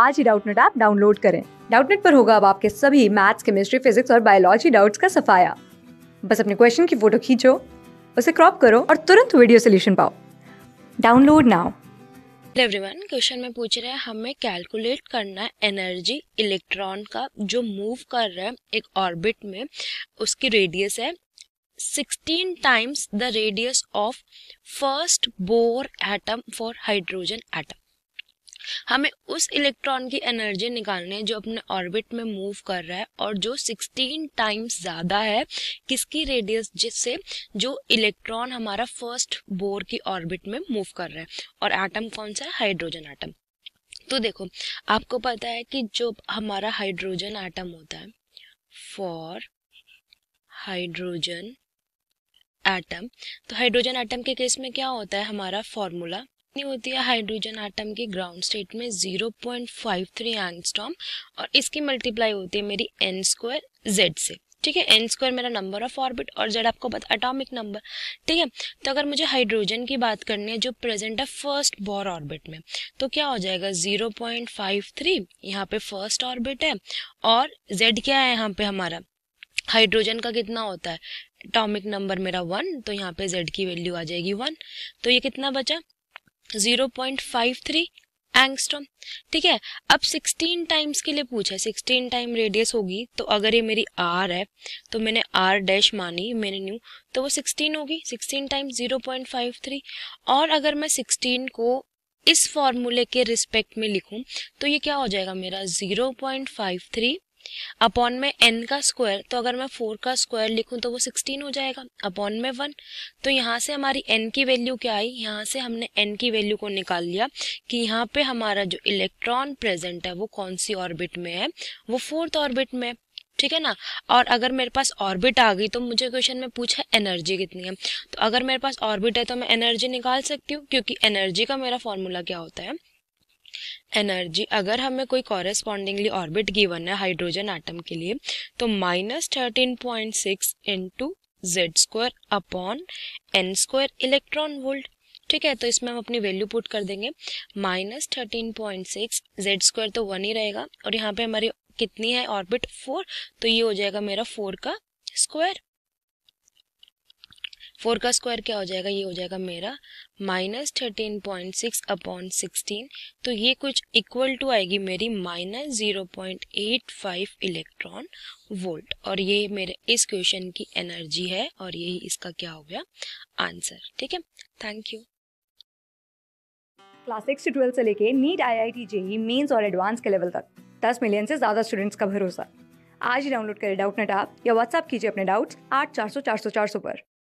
आज ही Doubtnut app download करें डाउटनेट पर होगा अब आपके सभी मैथ्स केमिस्ट्री फिजिक्स और बायोलॉजी डाउट्स का सफाया बस अपने क्वेश्चन की फोटो खींचो उसे क्रॉप करो और तुरंत वीडियो सोल्यूशन पाओ डाउनलोड नाउ एवरीवन क्वेश्चन में पूछ रहे हैं हमें कैलकुलेट करना है एनर्जी इलेक्ट्रॉन का जो मूव कर रहा है एक ऑर्बिट में उसकी रेडियस है 16 times the radius of first Bohr atom for hydrogen atom हमें उस इलेक्ट्रॉन की एनर्जी निकालनी है जो अपने ऑर्बिट में मूव कर रहा है और जो 16 टाइम्स ज़्यादा है किसकी रेडियस जिससे जो इलेक्ट्रॉन हमारा फर्स्ट बोर की ऑर्बिट में मूव कर रहा है और एटम कौन सा है हाइड्रोजन एटम तो देखो आपको पता है कि जो हमारा हाइड्रोजन एटम होता है फॉर हाइड्रोजन एटम तो हाइड्रोजन एटम के केस में क्या होता है हमारा फॉर्मूला कितनी होती है हाइड्रोजन आटम की ग्राउंड स्टेट में 0.53 एंगस्ट्रॉम और इसकी मल्टीप्लाई होती है मेरी एन स्क्वायर जेड से ठीक है एन स्क्वायर मेरा नंबर ऑफ ऑर्बिट और जेड आपको पता अटोमिक नंबर ठीक है तो अगर मुझे हाइड्रोजन की बात करनी है जो प्रेजेंट है फर्स्ट बॉर ऑर्बिट में तो क्या हो जाएगा 0.53 पॉइंट यहाँ पे फर्स्ट ऑर्बिट है और जेड क्या है यहाँ पे हमारा हाइड्रोजन का कितना होता है एटॉमिक नंबर मेरा वन तो यहाँ पे जेड की वैल्यू आ जाएगी वन तो ये कितना बचा zero point five three angstrom ठीक है अब सिक्सटीन टाइम्स के लिए पूछा सिक्सटीन टाइम रेडियस होगी तो अगर ये मेरी आर है तो मैंने आर डैश मानी मैंने न्यू तो वो सिक्सटीन होगी sixteen times zero point five three और अगर मैं सिक्सटीन को इस फॉर्मूले के रिस्पेक्ट में लिखूं तो ये क्या हो जाएगा मेरा zero point five three upon में एन का स्क्वायर तो अगर मैं फोर का स्क्वायर लिखूं तो वो सिक्सटीन हो जाएगा अपॉन में वन तो यहाँ से हमारी एन की वैल्यू क्या आई यहाँ से हमने एन की वैल्यू को निकाल लिया कि यहाँ पे हमारा जो इलेक्ट्रॉन प्रेजेंट है वो कौन सी ऑर्बिट में है वो फोर्थ ऑर्बिट में ठीक है ना और अगर मेरे पास ऑर्बिट आ गई तो मुझे क्वेश्चन में पूछा एनर्जी कितनी है तो अगर मेरे पास ऑर्बिट है तो मैं एनर्जी निकाल सकती हूँ क्योंकि एनर्जी का मेरा फॉर्मूला क्या होता है एनर्जी अगर हमें कोई कॉरेस्पॉन्डिंगली ऑर्बिट गिवन है हाइड्रोजन आइटम के लिए तो minus thirteen point six into Z square upon N square electron volt ठीक है तो इसमें हम अपनी वैल्यू पुट कर देंगे minus thirteen point six Z square तो वन ही रहेगा और यहाँ पे हमारी कितनी है ऑर्बिट फोर तो ये हो जाएगा मेरा फोर का स्क्वायर फोर का स्क्वायर क्या हो जाएगा ये हो जाएगा मेरा minus thirteen point six upon sixteen तो ये कुछ इक्वल टू आएगी मेरी minus zero point eight five electron volt और ये मेरे इस क्वेश्चन की एनर्जी है और यही इसका क्या हो गया आंसर ठीक है थैंक यू क्लास सिक्स से ट्वेल्थ से लेके NEET I I T JEE Mains और एडवांस के लेवल तक दस मिलियन से ज़्यादा स्टूडेंट्स का भरोसा आज ही डाउनलोड करें डाउट नेट आप या व्हाट्सअप कीजिए अपने डाउट्स आठ चार सौ चार सौ चार सौ पर